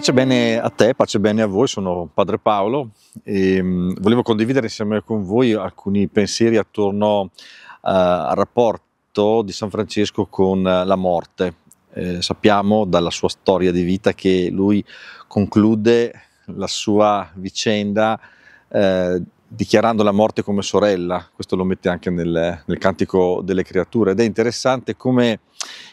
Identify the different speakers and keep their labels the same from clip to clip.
Speaker 1: Pace bene a te, pace bene a voi, sono Padre Paolo e ehm, volevo condividere insieme con voi alcuni pensieri attorno eh, al rapporto di San Francesco con eh, la morte. Eh, sappiamo dalla sua storia di vita che lui conclude la sua vicenda eh, dichiarando la morte come sorella, questo lo mette anche nel, nel cantico delle creature ed è interessante come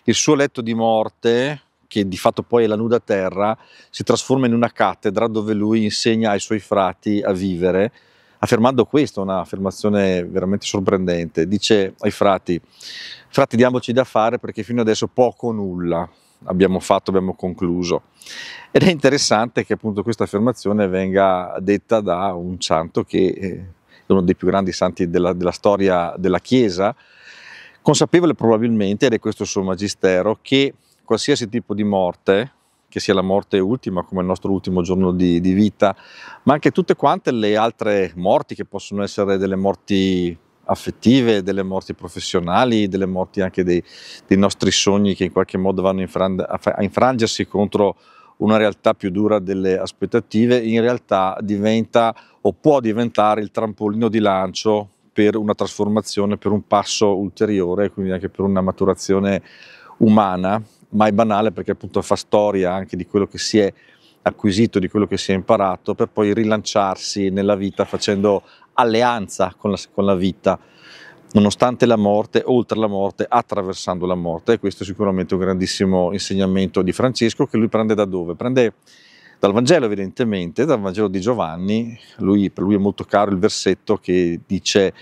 Speaker 1: il suo letto di morte che di fatto poi è la nuda terra, si trasforma in una cattedra dove lui insegna ai suoi frati a vivere, affermando questo, un'affermazione veramente sorprendente. Dice ai frati, frati diamoci da fare perché fino adesso poco o nulla abbiamo fatto, abbiamo concluso. Ed è interessante che appunto questa affermazione venga detta da un santo che è eh, uno dei più grandi santi della, della storia della Chiesa, consapevole probabilmente, ed è questo il suo magistero, che qualsiasi tipo di morte, che sia la morte ultima come il nostro ultimo giorno di, di vita, ma anche tutte quante le altre morti che possono essere delle morti affettive, delle morti professionali, delle morti anche dei, dei nostri sogni che in qualche modo vanno infrang a infrangersi contro una realtà più dura delle aspettative, in realtà diventa o può diventare il trampolino di lancio per una trasformazione, per un passo ulteriore, quindi anche per una maturazione umana ma è banale perché appunto fa storia anche di quello che si è acquisito, di quello che si è imparato, per poi rilanciarsi nella vita facendo alleanza con la, con la vita, nonostante la morte, oltre la morte, attraversando la morte. E questo è sicuramente un grandissimo insegnamento di Francesco che lui prende da dove? Prende dal Vangelo evidentemente, dal Vangelo di Giovanni, lui, per lui è molto caro il versetto che dice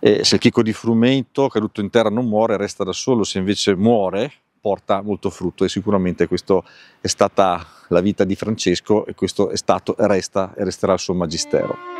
Speaker 1: eh, se il chicco di frumento caduto in terra non muore resta da solo, se invece muore porta molto frutto e sicuramente questa è stata la vita di Francesco e questo è stato, resta e resterà il suo magistero.